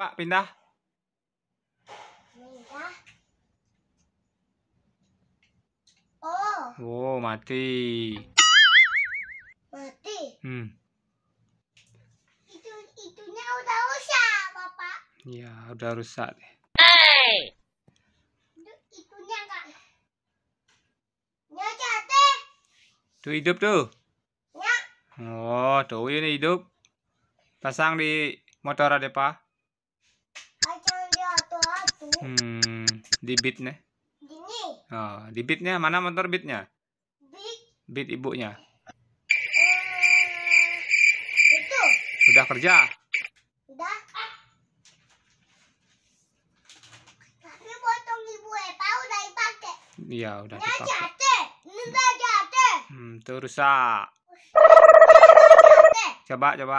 Pak, pindah. Pindah. Oh. Wow, oh, mati. Mati. Hmm. Itu itunya udah rusak, Bapak. Iya, udah rusak deh. Hey. Itu itunya enggak. Nyata jatuh. Tuh hidup tuh. Ya. Oh, tuh ini hidup. Pasang di motor ada, Pak. Hmm, di beatnya? Gini. Oh, di beatnya mana motor bitnya? Beat. Beat ibunya. Uh, itu. Udah kerja? Udah. Tapi potong ibu Epa udah dipakai. Iya, udah dipakai. Ini jatuh. Hmm, Ini jatuh. Hmm, itu rusak. Coba, coba.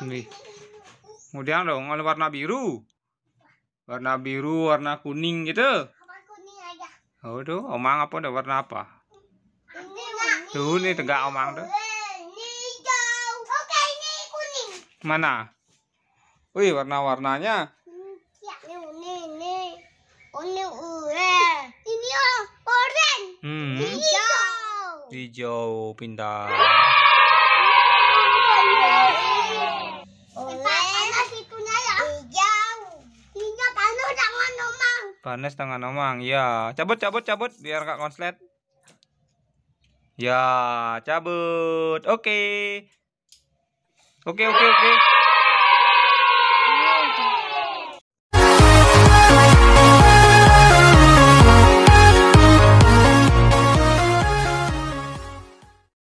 Nih. Kemudian dong oleh warna biru. Warna biru, warna kuning gitu. Oh, tuh omang apa udah warna apa? tuh nih tegak omang tuh. Eh, Oke, ini kuning. Mana? Wih, warna-warnanya. Ya, ini ini ini. Ini oranye. Ini Hmm. Hijau. Hijau pindah. Vanes tengah nomang. Ya, cabut cabut cabut biar Kak konslet. Ya, cabut. Oke. Okay. Oke okay, oke okay, oke. Okay.